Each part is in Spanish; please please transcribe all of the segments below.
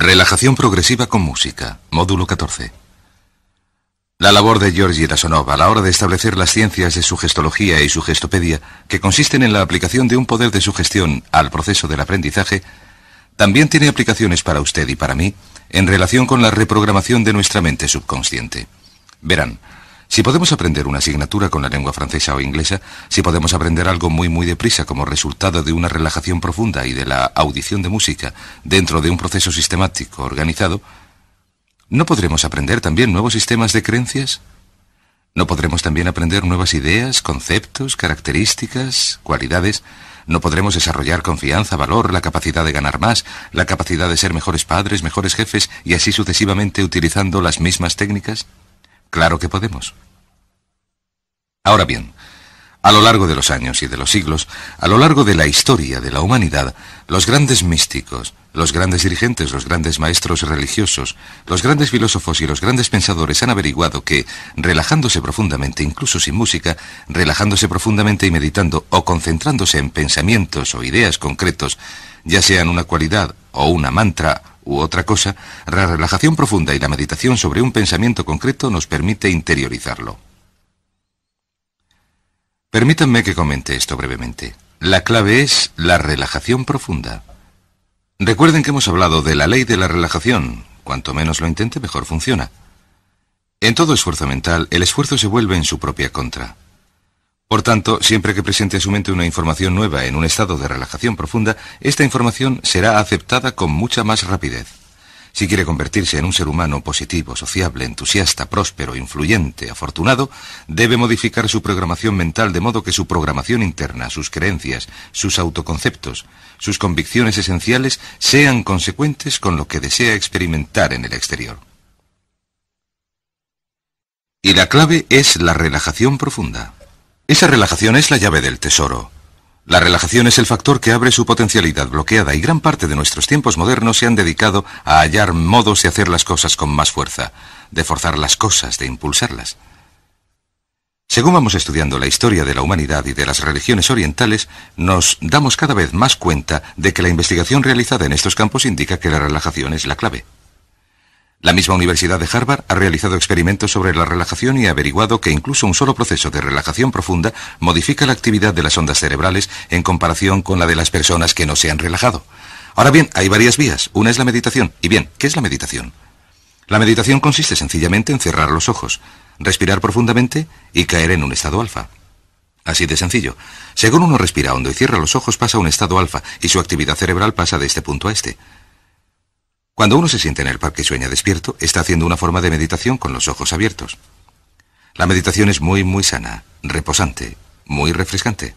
Relajación progresiva con música, módulo 14. La labor de Georgi Dasonov a la hora de establecer las ciencias de su gestología y su gestopedia, que consisten en la aplicación de un poder de sugestión al proceso del aprendizaje, también tiene aplicaciones para usted y para mí en relación con la reprogramación de nuestra mente subconsciente. Verán, si podemos aprender una asignatura con la lengua francesa o inglesa, si podemos aprender algo muy muy deprisa como resultado de una relajación profunda y de la audición de música dentro de un proceso sistemático, organizado, ¿no podremos aprender también nuevos sistemas de creencias? ¿No podremos también aprender nuevas ideas, conceptos, características, cualidades? ¿No podremos desarrollar confianza, valor, la capacidad de ganar más, la capacidad de ser mejores padres, mejores jefes y así sucesivamente utilizando las mismas técnicas? Claro que podemos. Ahora bien, a lo largo de los años y de los siglos, a lo largo de la historia de la humanidad, los grandes místicos, los grandes dirigentes, los grandes maestros religiosos, los grandes filósofos y los grandes pensadores han averiguado que, relajándose profundamente, incluso sin música, relajándose profundamente y meditando o concentrándose en pensamientos o ideas concretos, ya sean una cualidad o una mantra u otra cosa, la relajación profunda y la meditación sobre un pensamiento concreto nos permite interiorizarlo. Permítanme que comente esto brevemente. La clave es la relajación profunda. Recuerden que hemos hablado de la ley de la relajación. Cuanto menos lo intente, mejor funciona. En todo esfuerzo mental, el esfuerzo se vuelve en su propia contra. Por tanto, siempre que presente a su mente una información nueva en un estado de relajación profunda, esta información será aceptada con mucha más rapidez. Si quiere convertirse en un ser humano positivo, sociable, entusiasta, próspero, influyente, afortunado, debe modificar su programación mental de modo que su programación interna, sus creencias, sus autoconceptos, sus convicciones esenciales sean consecuentes con lo que desea experimentar en el exterior. Y la clave es la relajación profunda. Esa relajación es la llave del tesoro. La relajación es el factor que abre su potencialidad bloqueada y gran parte de nuestros tiempos modernos se han dedicado a hallar modos de hacer las cosas con más fuerza, de forzar las cosas, de impulsarlas. Según vamos estudiando la historia de la humanidad y de las religiones orientales, nos damos cada vez más cuenta de que la investigación realizada en estos campos indica que la relajación es la clave. La misma Universidad de Harvard ha realizado experimentos sobre la relajación y ha averiguado que incluso un solo proceso de relajación profunda modifica la actividad de las ondas cerebrales en comparación con la de las personas que no se han relajado. Ahora bien, hay varias vías. Una es la meditación. Y bien, ¿qué es la meditación? La meditación consiste sencillamente en cerrar los ojos, respirar profundamente y caer en un estado alfa. Así de sencillo. Según uno respira hondo y cierra los ojos pasa a un estado alfa y su actividad cerebral pasa de este punto a este. Cuando uno se siente en el parque y sueña despierto, está haciendo una forma de meditación con los ojos abiertos. La meditación es muy, muy sana, reposante, muy refrescante.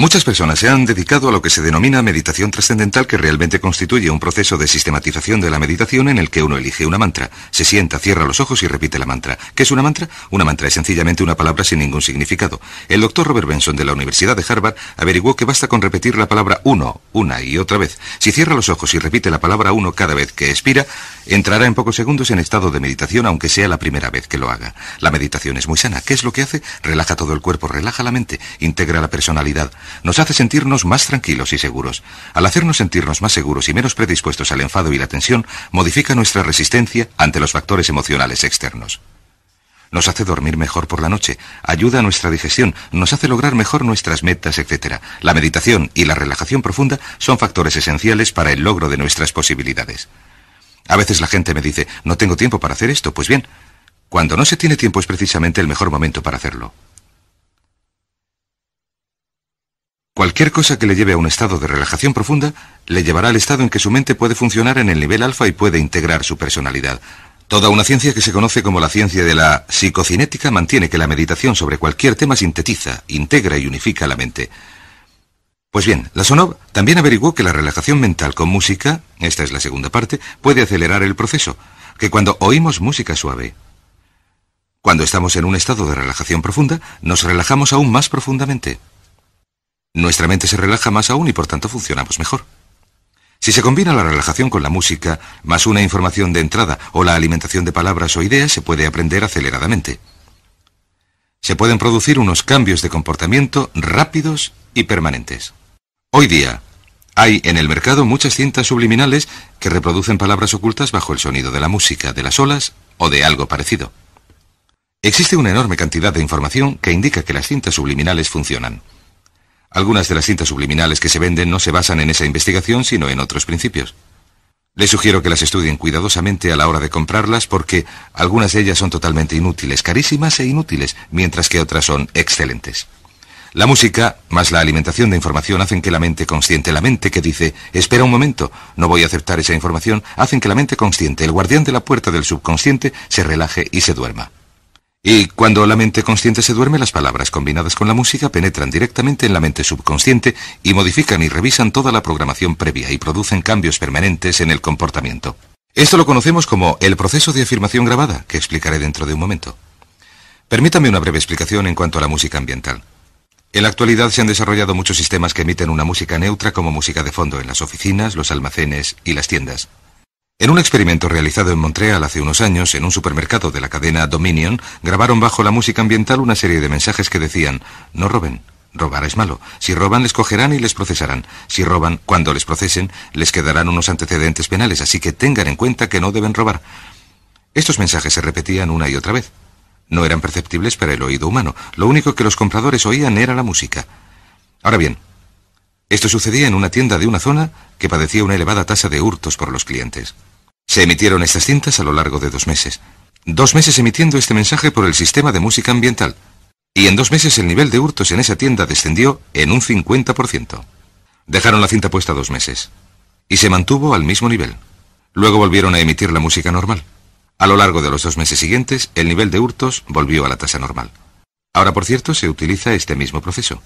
Muchas personas se han dedicado a lo que se denomina meditación trascendental que realmente constituye un proceso de sistematización de la meditación en el que uno elige una mantra, se sienta, cierra los ojos y repite la mantra. ¿Qué es una mantra? Una mantra es sencillamente una palabra sin ningún significado. El doctor Robert Benson de la Universidad de Harvard averiguó que basta con repetir la palabra uno una y otra vez. Si cierra los ojos y repite la palabra uno cada vez que expira, entrará en pocos segundos en estado de meditación aunque sea la primera vez que lo haga. La meditación es muy sana. ¿Qué es lo que hace? Relaja todo el cuerpo, relaja la mente, integra la personalidad nos hace sentirnos más tranquilos y seguros. Al hacernos sentirnos más seguros y menos predispuestos al enfado y la tensión, modifica nuestra resistencia ante los factores emocionales externos. Nos hace dormir mejor por la noche, ayuda a nuestra digestión, nos hace lograr mejor nuestras metas, etc. La meditación y la relajación profunda son factores esenciales para el logro de nuestras posibilidades. A veces la gente me dice, no tengo tiempo para hacer esto. Pues bien, cuando no se tiene tiempo es precisamente el mejor momento para hacerlo. Cualquier cosa que le lleve a un estado de relajación profunda le llevará al estado en que su mente puede funcionar en el nivel alfa y puede integrar su personalidad. Toda una ciencia que se conoce como la ciencia de la psicocinética mantiene que la meditación sobre cualquier tema sintetiza, integra y unifica la mente. Pues bien, la Sonov también averiguó que la relajación mental con música, esta es la segunda parte, puede acelerar el proceso, que cuando oímos música suave, cuando estamos en un estado de relajación profunda, nos relajamos aún más profundamente. Nuestra mente se relaja más aún y por tanto funcionamos pues, mejor. Si se combina la relajación con la música, más una información de entrada o la alimentación de palabras o ideas, se puede aprender aceleradamente. Se pueden producir unos cambios de comportamiento rápidos y permanentes. Hoy día, hay en el mercado muchas cintas subliminales que reproducen palabras ocultas bajo el sonido de la música, de las olas o de algo parecido. Existe una enorme cantidad de información que indica que las cintas subliminales funcionan. Algunas de las cintas subliminales que se venden no se basan en esa investigación, sino en otros principios. Les sugiero que las estudien cuidadosamente a la hora de comprarlas porque algunas de ellas son totalmente inútiles, carísimas e inútiles, mientras que otras son excelentes. La música más la alimentación de información hacen que la mente consciente, la mente que dice, espera un momento, no voy a aceptar esa información, hacen que la mente consciente, el guardián de la puerta del subconsciente, se relaje y se duerma. Y cuando la mente consciente se duerme, las palabras combinadas con la música penetran directamente en la mente subconsciente y modifican y revisan toda la programación previa y producen cambios permanentes en el comportamiento. Esto lo conocemos como el proceso de afirmación grabada, que explicaré dentro de un momento. Permítame una breve explicación en cuanto a la música ambiental. En la actualidad se han desarrollado muchos sistemas que emiten una música neutra como música de fondo en las oficinas, los almacenes y las tiendas. En un experimento realizado en Montreal hace unos años en un supermercado de la cadena Dominion, grabaron bajo la música ambiental una serie de mensajes que decían, no roben, robar es malo, si roban les cogerán y les procesarán, si roban, cuando les procesen, les quedarán unos antecedentes penales, así que tengan en cuenta que no deben robar. Estos mensajes se repetían una y otra vez. No eran perceptibles para el oído humano, lo único que los compradores oían era la música. Ahora bien, esto sucedía en una tienda de una zona que padecía una elevada tasa de hurtos por los clientes. Se emitieron estas cintas a lo largo de dos meses. Dos meses emitiendo este mensaje por el sistema de música ambiental. Y en dos meses el nivel de hurtos en esa tienda descendió en un 50%. Dejaron la cinta puesta dos meses. Y se mantuvo al mismo nivel. Luego volvieron a emitir la música normal. A lo largo de los dos meses siguientes, el nivel de hurtos volvió a la tasa normal. Ahora, por cierto, se utiliza este mismo proceso.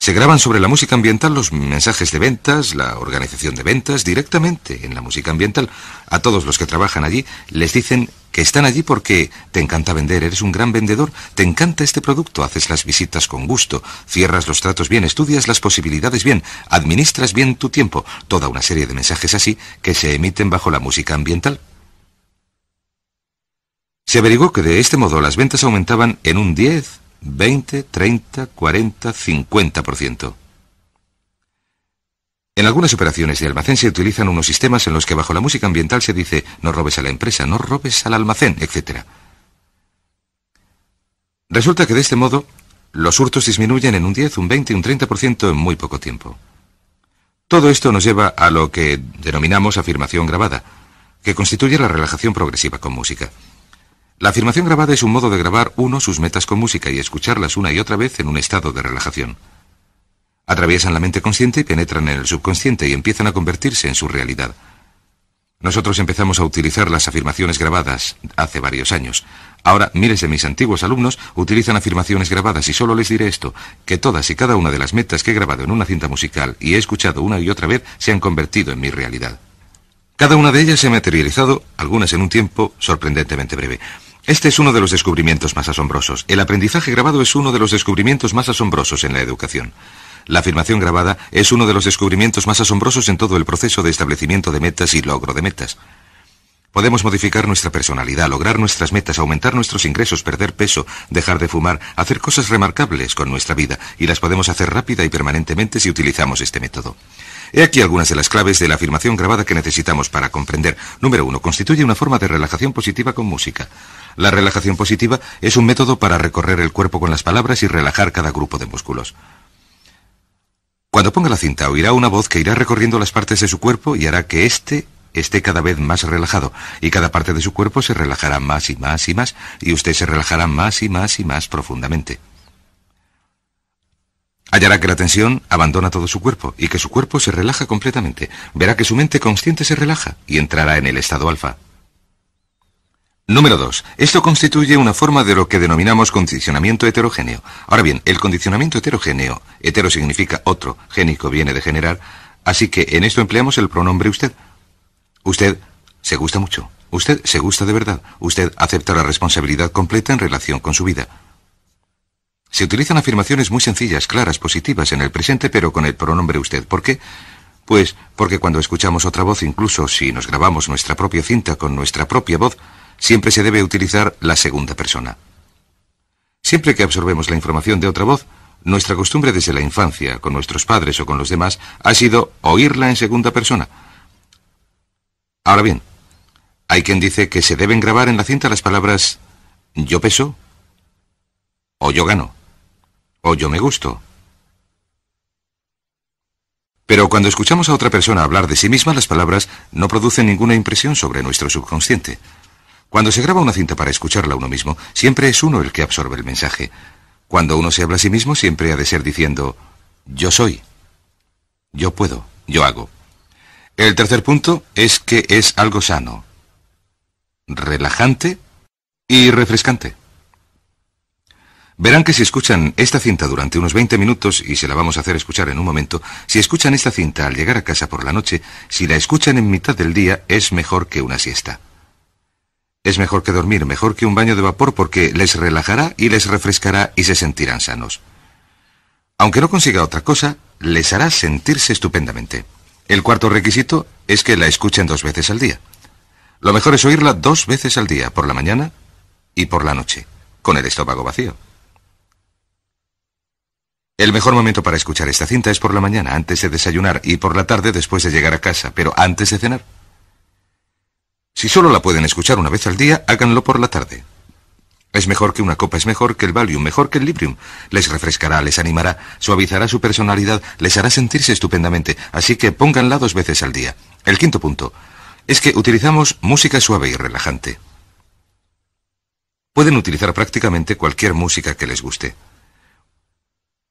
Se graban sobre la música ambiental los mensajes de ventas, la organización de ventas, directamente en la música ambiental. A todos los que trabajan allí les dicen que están allí porque te encanta vender, eres un gran vendedor, te encanta este producto, haces las visitas con gusto, cierras los tratos bien, estudias las posibilidades bien, administras bien tu tiempo. Toda una serie de mensajes así que se emiten bajo la música ambiental. Se averiguó que de este modo las ventas aumentaban en un 10, 20, 30, 40, 50%. En algunas operaciones de almacén se utilizan unos sistemas en los que bajo la música ambiental se dice no robes a la empresa, no robes al almacén, etc. Resulta que de este modo los hurtos disminuyen en un 10, un 20, un 30% en muy poco tiempo. Todo esto nos lleva a lo que denominamos afirmación grabada, que constituye la relajación progresiva con música. La afirmación grabada es un modo de grabar uno sus metas con música y escucharlas una y otra vez en un estado de relajación. Atraviesan la mente consciente y penetran en el subconsciente y empiezan a convertirse en su realidad. Nosotros empezamos a utilizar las afirmaciones grabadas hace varios años. Ahora miles de mis antiguos alumnos utilizan afirmaciones grabadas y solo les diré esto, que todas y cada una de las metas que he grabado en una cinta musical y he escuchado una y otra vez se han convertido en mi realidad. Cada una de ellas se ha materializado, algunas en un tiempo sorprendentemente breve. Este es uno de los descubrimientos más asombrosos. El aprendizaje grabado es uno de los descubrimientos más asombrosos en la educación. La afirmación grabada es uno de los descubrimientos más asombrosos en todo el proceso de establecimiento de metas y logro de metas. Podemos modificar nuestra personalidad, lograr nuestras metas, aumentar nuestros ingresos, perder peso, dejar de fumar, hacer cosas remarcables con nuestra vida, y las podemos hacer rápida y permanentemente si utilizamos este método. He aquí algunas de las claves de la afirmación grabada que necesitamos para comprender. Número uno, constituye una forma de relajación positiva con música. La relajación positiva es un método para recorrer el cuerpo con las palabras y relajar cada grupo de músculos. Cuando ponga la cinta oirá una voz que irá recorriendo las partes de su cuerpo y hará que éste esté cada vez más relajado y cada parte de su cuerpo se relajará más y más y más y usted se relajará más y más y más profundamente. Hallará que la tensión abandona todo su cuerpo y que su cuerpo se relaja completamente. Verá que su mente consciente se relaja y entrará en el estado alfa. Número 2. Esto constituye una forma de lo que denominamos condicionamiento heterogéneo. Ahora bien, el condicionamiento heterogéneo, hetero significa otro, génico viene de generar, así que en esto empleamos el pronombre usted. Usted se gusta mucho, usted se gusta de verdad, usted acepta la responsabilidad completa en relación con su vida. Se utilizan afirmaciones muy sencillas, claras, positivas en el presente, pero con el pronombre usted. ¿Por qué? Pues porque cuando escuchamos otra voz, incluso si nos grabamos nuestra propia cinta con nuestra propia voz, siempre se debe utilizar la segunda persona. Siempre que absorbemos la información de otra voz, nuestra costumbre desde la infancia, con nuestros padres o con los demás, ha sido oírla en segunda persona. Ahora bien, hay quien dice que se deben grabar en la cinta las palabras yo peso o yo gano o yo me gusto. Pero cuando escuchamos a otra persona hablar de sí misma, las palabras no producen ninguna impresión sobre nuestro subconsciente. Cuando se graba una cinta para escucharla uno mismo, siempre es uno el que absorbe el mensaje. Cuando uno se habla a sí mismo, siempre ha de ser diciendo, yo soy, yo puedo, yo hago. El tercer punto es que es algo sano, relajante y refrescante. Verán que si escuchan esta cinta durante unos 20 minutos, y se la vamos a hacer escuchar en un momento, si escuchan esta cinta al llegar a casa por la noche, si la escuchan en mitad del día, es mejor que una siesta. Es mejor que dormir, mejor que un baño de vapor porque les relajará y les refrescará y se sentirán sanos. Aunque no consiga otra cosa, les hará sentirse estupendamente. El cuarto requisito es que la escuchen dos veces al día. Lo mejor es oírla dos veces al día, por la mañana y por la noche, con el estómago vacío. El mejor momento para escuchar esta cinta es por la mañana, antes de desayunar, y por la tarde después de llegar a casa, pero antes de cenar. Si solo la pueden escuchar una vez al día, háganlo por la tarde. Es mejor que una copa, es mejor que el Valium, mejor que el Librium. Les refrescará, les animará, suavizará su personalidad, les hará sentirse estupendamente, así que pónganla dos veces al día. El quinto punto es que utilizamos música suave y relajante. Pueden utilizar prácticamente cualquier música que les guste.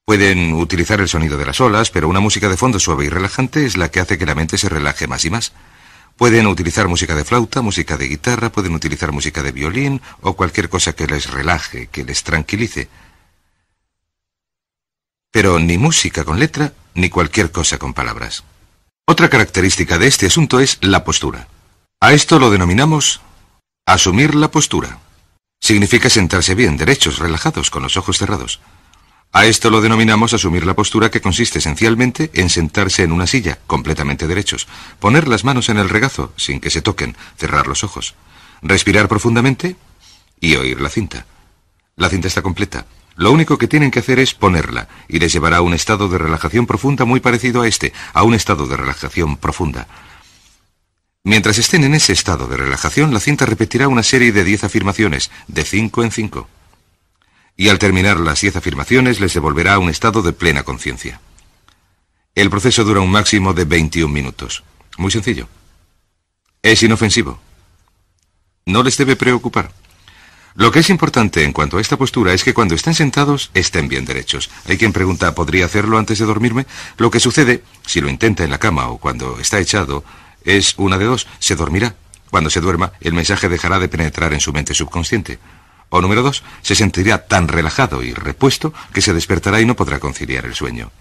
Pueden utilizar el sonido de las olas, pero una música de fondo suave y relajante es la que hace que la mente se relaje más y más. Pueden utilizar música de flauta, música de guitarra, pueden utilizar música de violín o cualquier cosa que les relaje, que les tranquilice. Pero ni música con letra, ni cualquier cosa con palabras. Otra característica de este asunto es la postura. A esto lo denominamos asumir la postura. Significa sentarse bien, derechos, relajados, con los ojos cerrados. A esto lo denominamos asumir la postura que consiste esencialmente en sentarse en una silla, completamente derechos, poner las manos en el regazo, sin que se toquen, cerrar los ojos, respirar profundamente y oír la cinta. La cinta está completa. Lo único que tienen que hacer es ponerla y les llevará a un estado de relajación profunda muy parecido a este, a un estado de relajación profunda. Mientras estén en ese estado de relajación, la cinta repetirá una serie de 10 afirmaciones, de 5 en 5 y al terminar las 10 afirmaciones les devolverá a un estado de plena conciencia. El proceso dura un máximo de 21 minutos. Muy sencillo. Es inofensivo. No les debe preocupar. Lo que es importante en cuanto a esta postura es que cuando estén sentados estén bien derechos. Hay quien pregunta, ¿podría hacerlo antes de dormirme? Lo que sucede, si lo intenta en la cama o cuando está echado, es una de dos, se dormirá. Cuando se duerma, el mensaje dejará de penetrar en su mente subconsciente. O número dos, se sentirá tan relajado y repuesto que se despertará y no podrá conciliar el sueño.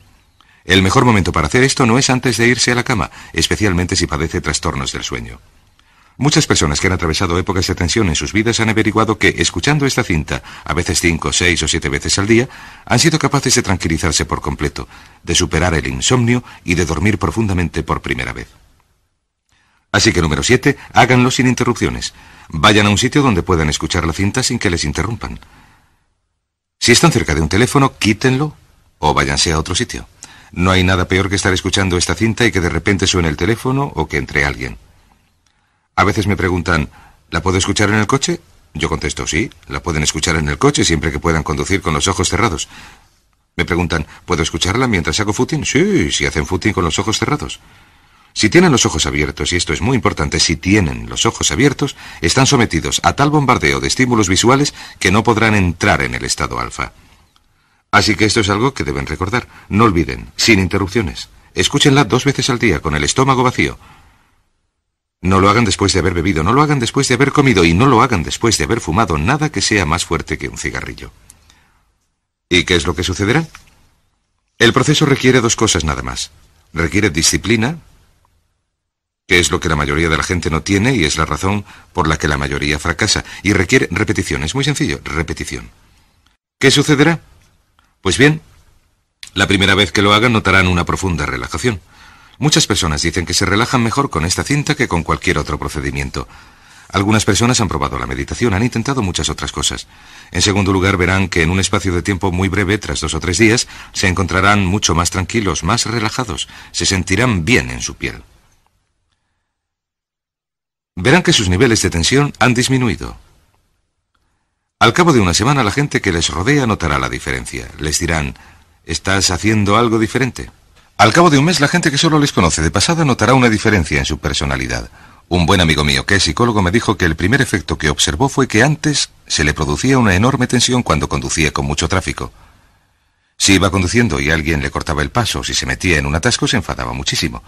El mejor momento para hacer esto no es antes de irse a la cama, especialmente si padece trastornos del sueño. Muchas personas que han atravesado épocas de tensión en sus vidas han averiguado que, escuchando esta cinta, a veces cinco, seis o siete veces al día, han sido capaces de tranquilizarse por completo, de superar el insomnio y de dormir profundamente por primera vez. Así que número 7, háganlo sin interrupciones. Vayan a un sitio donde puedan escuchar la cinta sin que les interrumpan. Si están cerca de un teléfono, quítenlo o váyanse a otro sitio. No hay nada peor que estar escuchando esta cinta y que de repente suene el teléfono o que entre alguien. A veces me preguntan, ¿la puedo escuchar en el coche? Yo contesto, sí, la pueden escuchar en el coche siempre que puedan conducir con los ojos cerrados. Me preguntan, ¿puedo escucharla mientras hago footing? Sí, si hacen footing con los ojos cerrados. Si tienen los ojos abiertos, y esto es muy importante, si tienen los ojos abiertos, están sometidos a tal bombardeo de estímulos visuales que no podrán entrar en el estado alfa. Así que esto es algo que deben recordar. No olviden, sin interrupciones. Escúchenla dos veces al día, con el estómago vacío. No lo hagan después de haber bebido, no lo hagan después de haber comido y no lo hagan después de haber fumado nada que sea más fuerte que un cigarrillo. ¿Y qué es lo que sucederá? El proceso requiere dos cosas nada más. Requiere disciplina, que es lo que la mayoría de la gente no tiene y es la razón por la que la mayoría fracasa, y requiere repetición. Es muy sencillo, repetición. ¿Qué sucederá? Pues bien, la primera vez que lo hagan notarán una profunda relajación. Muchas personas dicen que se relajan mejor con esta cinta que con cualquier otro procedimiento. Algunas personas han probado la meditación, han intentado muchas otras cosas. En segundo lugar, verán que en un espacio de tiempo muy breve, tras dos o tres días, se encontrarán mucho más tranquilos, más relajados, se sentirán bien en su piel verán que sus niveles de tensión han disminuido. Al cabo de una semana la gente que les rodea notará la diferencia. Les dirán, estás haciendo algo diferente. Al cabo de un mes la gente que solo les conoce de pasada notará una diferencia en su personalidad. Un buen amigo mío que es psicólogo me dijo que el primer efecto que observó fue que antes se le producía una enorme tensión cuando conducía con mucho tráfico. Si iba conduciendo y alguien le cortaba el paso o si se metía en un atasco se enfadaba muchísimo.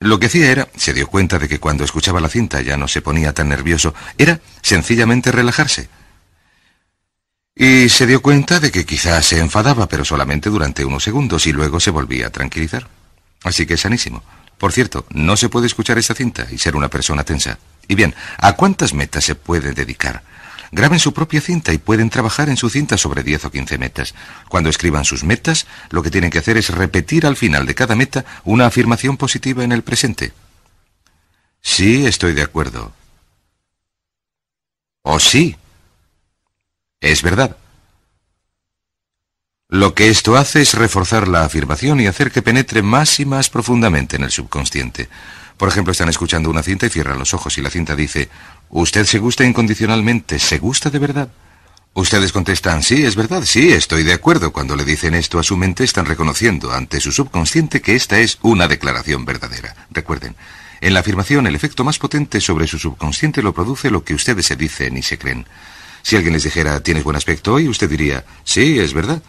Lo que hacía era, se dio cuenta de que cuando escuchaba la cinta ya no se ponía tan nervioso, era sencillamente relajarse. Y se dio cuenta de que quizás se enfadaba, pero solamente durante unos segundos y luego se volvía a tranquilizar. Así que sanísimo. Por cierto, no se puede escuchar esa cinta y ser una persona tensa. Y bien, ¿a cuántas metas se puede dedicar? Graben su propia cinta y pueden trabajar en su cinta sobre 10 o 15 metas. Cuando escriban sus metas, lo que tienen que hacer es repetir al final de cada meta una afirmación positiva en el presente. Sí, estoy de acuerdo. O sí. Es verdad. Lo que esto hace es reforzar la afirmación y hacer que penetre más y más profundamente en el subconsciente. Por ejemplo, están escuchando una cinta y cierran los ojos y la cinta dice, ¿usted se gusta incondicionalmente? ¿Se gusta de verdad? Ustedes contestan, sí, es verdad, sí, estoy de acuerdo. Cuando le dicen esto a su mente, están reconociendo ante su subconsciente que esta es una declaración verdadera. Recuerden, en la afirmación, el efecto más potente sobre su subconsciente lo produce lo que ustedes se dicen y se creen. Si alguien les dijera, tienes buen aspecto hoy, usted diría, sí, es verdad.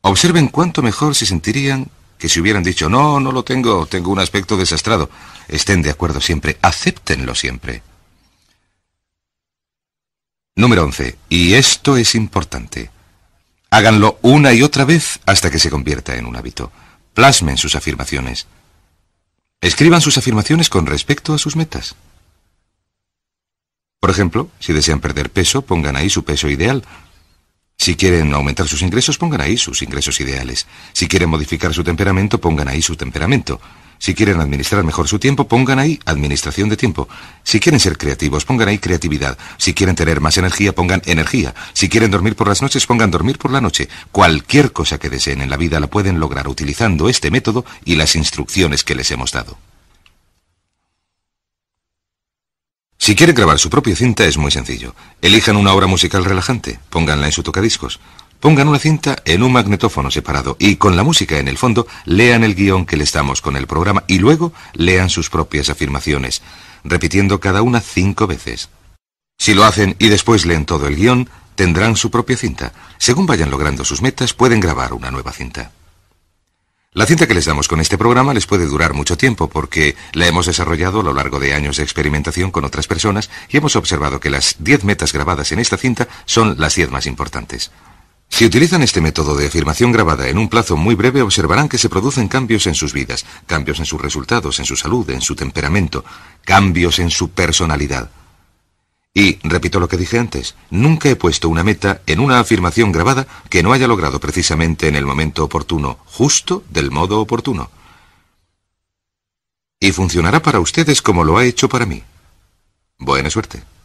Observen cuánto mejor se sentirían que si hubieran dicho, no, no lo tengo, tengo un aspecto desastrado, estén de acuerdo siempre, acéptenlo siempre. Número 11. Y esto es importante. Háganlo una y otra vez hasta que se convierta en un hábito. Plasmen sus afirmaciones. Escriban sus afirmaciones con respecto a sus metas. Por ejemplo, si desean perder peso, pongan ahí su peso ideal, si quieren aumentar sus ingresos, pongan ahí sus ingresos ideales. Si quieren modificar su temperamento, pongan ahí su temperamento. Si quieren administrar mejor su tiempo, pongan ahí administración de tiempo. Si quieren ser creativos, pongan ahí creatividad. Si quieren tener más energía, pongan energía. Si quieren dormir por las noches, pongan dormir por la noche. Cualquier cosa que deseen en la vida la pueden lograr utilizando este método y las instrucciones que les hemos dado. Si quiere grabar su propia cinta es muy sencillo. Elijan una obra musical relajante, pónganla en su tocadiscos, pongan una cinta en un magnetófono separado y con la música en el fondo lean el guión que le damos con el programa y luego lean sus propias afirmaciones, repitiendo cada una cinco veces. Si lo hacen y después leen todo el guión, tendrán su propia cinta. Según vayan logrando sus metas, pueden grabar una nueva cinta. La cinta que les damos con este programa les puede durar mucho tiempo porque la hemos desarrollado a lo largo de años de experimentación con otras personas y hemos observado que las 10 metas grabadas en esta cinta son las 10 más importantes. Si utilizan este método de afirmación grabada en un plazo muy breve observarán que se producen cambios en sus vidas, cambios en sus resultados, en su salud, en su temperamento, cambios en su personalidad. Y, repito lo que dije antes, nunca he puesto una meta en una afirmación grabada que no haya logrado precisamente en el momento oportuno, justo del modo oportuno. Y funcionará para ustedes como lo ha hecho para mí. Buena suerte.